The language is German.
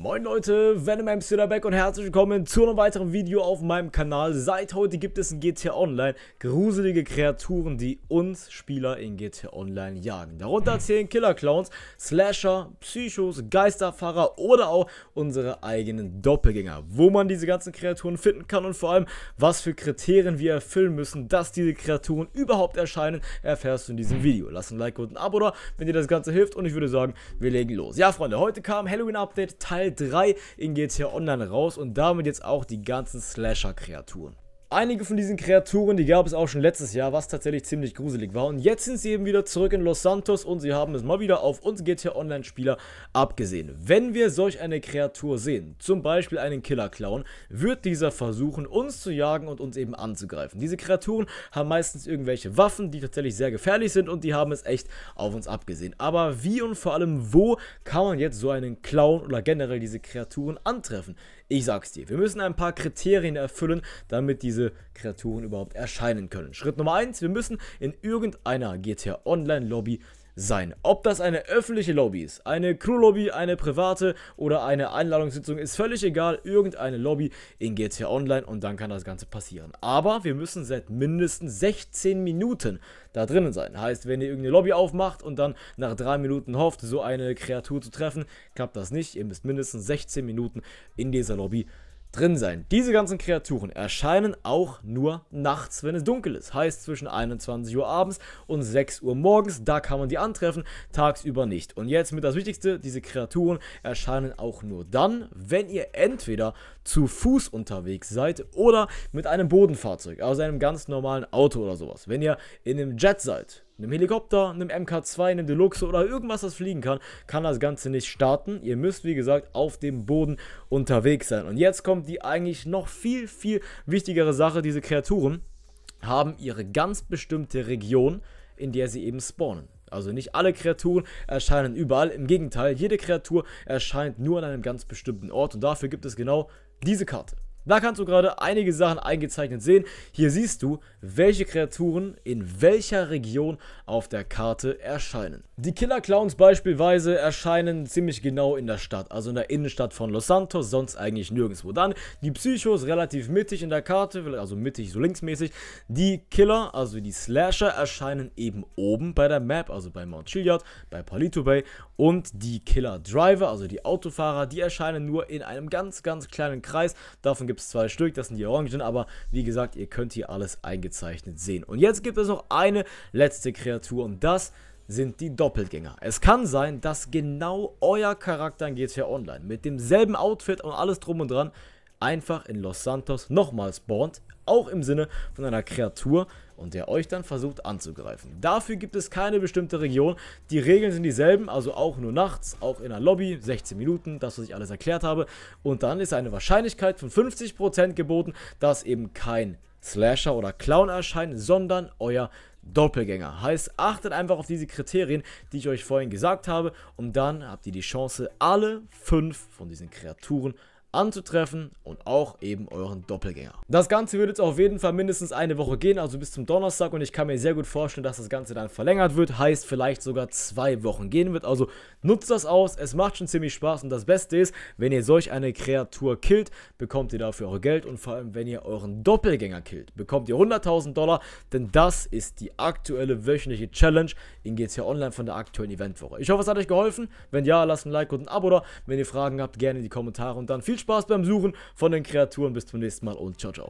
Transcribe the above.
Moin Leute, Venom MC wieder back und herzlich willkommen zu einem weiteren Video auf meinem Kanal. Seit heute gibt es in GTA Online gruselige Kreaturen, die uns Spieler in GTA Online jagen. Darunter zählen Killer-Clowns, Slasher, Psychos, Geisterfahrer oder auch unsere eigenen Doppelgänger. Wo man diese ganzen Kreaturen finden kann und vor allem, was für Kriterien wir erfüllen müssen, dass diese Kreaturen überhaupt erscheinen, erfährst du in diesem Video. Lass ein Like und ein Abo da, wenn dir das Ganze hilft und ich würde sagen, wir legen los. Ja Freunde, heute kam Halloween Update Teil Teil 3 in GTA Online raus und damit jetzt auch die ganzen Slasher-Kreaturen. Einige von diesen Kreaturen, die gab es auch schon letztes Jahr, was tatsächlich ziemlich gruselig war. Und jetzt sind sie eben wieder zurück in Los Santos und sie haben es mal wieder auf uns GTA Online-Spieler abgesehen. Wenn wir solch eine Kreatur sehen, zum Beispiel einen Killer-Clown, wird dieser versuchen, uns zu jagen und uns eben anzugreifen. Diese Kreaturen haben meistens irgendwelche Waffen, die tatsächlich sehr gefährlich sind und die haben es echt auf uns abgesehen. Aber wie und vor allem wo kann man jetzt so einen Clown oder generell diese Kreaturen antreffen? Ich sag's dir, wir müssen ein paar Kriterien erfüllen, damit diese diese Kreaturen überhaupt erscheinen können. Schritt Nummer 1, wir müssen in irgendeiner GTA Online Lobby sein. Ob das eine öffentliche Lobby ist, eine Crew-Lobby, eine private oder eine Einladungssitzung, ist völlig egal. Irgendeine Lobby in GTA Online und dann kann das Ganze passieren. Aber wir müssen seit mindestens 16 Minuten da drinnen sein. Heißt, wenn ihr irgendeine Lobby aufmacht und dann nach drei Minuten hofft, so eine Kreatur zu treffen, klappt das nicht. Ihr müsst mindestens 16 Minuten in dieser Lobby sein drin sein. Diese ganzen Kreaturen erscheinen auch nur nachts, wenn es dunkel ist. Heißt zwischen 21 Uhr abends und 6 Uhr morgens, da kann man die antreffen, tagsüber nicht. Und jetzt mit das Wichtigste, diese Kreaturen erscheinen auch nur dann, wenn ihr entweder zu Fuß unterwegs seid oder mit einem Bodenfahrzeug, also einem ganz normalen Auto oder sowas. Wenn ihr in einem Jet seid, einem Helikopter, einem MK2, einem Deluxe oder irgendwas, das fliegen kann, kann das Ganze nicht starten. Ihr müsst, wie gesagt, auf dem Boden unterwegs sein. Und jetzt kommt die eigentlich noch viel, viel wichtigere Sache. Diese Kreaturen haben ihre ganz bestimmte Region, in der sie eben spawnen. Also nicht alle Kreaturen erscheinen überall. Im Gegenteil, jede Kreatur erscheint nur an einem ganz bestimmten Ort. Und dafür gibt es genau diese Karte. Da kannst du gerade einige Sachen eingezeichnet sehen. Hier siehst du, welche Kreaturen in welcher Region auf der Karte erscheinen. Die Killer Clowns beispielsweise erscheinen ziemlich genau in der Stadt, also in der Innenstadt von Los Santos, sonst eigentlich nirgendwo. Dann die Psychos relativ mittig in der Karte, also mittig, so linksmäßig. Die Killer, also die Slasher, erscheinen eben oben bei der Map, also bei Mount Chiliad, bei Palito Bay. Und die Killer Driver, also die Autofahrer, die erscheinen nur in einem ganz, ganz kleinen Kreis. Davon gibt gibt es zwei Stück, das sind die Orangen, aber wie gesagt, ihr könnt hier alles eingezeichnet sehen. Und jetzt gibt es noch eine letzte Kreatur und das sind die Doppelgänger. Es kann sein, dass genau euer Charakter in GTA Online mit demselben Outfit und alles drum und dran einfach in Los Santos nochmal spawnt, auch im Sinne von einer Kreatur und der euch dann versucht anzugreifen. Dafür gibt es keine bestimmte Region, die Regeln sind dieselben, also auch nur nachts, auch in der Lobby, 16 Minuten, das was ich alles erklärt habe und dann ist eine Wahrscheinlichkeit von 50% geboten, dass eben kein Slasher oder Clown erscheint, sondern euer Doppelgänger. Heißt, achtet einfach auf diese Kriterien, die ich euch vorhin gesagt habe und dann habt ihr die Chance, alle fünf von diesen Kreaturen anzutreffen und auch eben euren Doppelgänger. Das Ganze wird jetzt auf jeden Fall mindestens eine Woche gehen, also bis zum Donnerstag und ich kann mir sehr gut vorstellen, dass das Ganze dann verlängert wird, heißt vielleicht sogar zwei Wochen gehen wird, also nutzt das aus, es macht schon ziemlich Spaß und das Beste ist, wenn ihr solch eine Kreatur killt, bekommt ihr dafür eure Geld und vor allem, wenn ihr euren Doppelgänger killt, bekommt ihr 100.000 Dollar, denn das ist die aktuelle wöchentliche Challenge in GTA Online von der aktuellen Eventwoche. Ich hoffe, es hat euch geholfen, wenn ja, lasst ein Like und ein Abo da, wenn ihr Fragen habt, gerne in die Kommentare und dann viel Spaß beim Suchen von den Kreaturen. Bis zum nächsten Mal und ciao, ciao.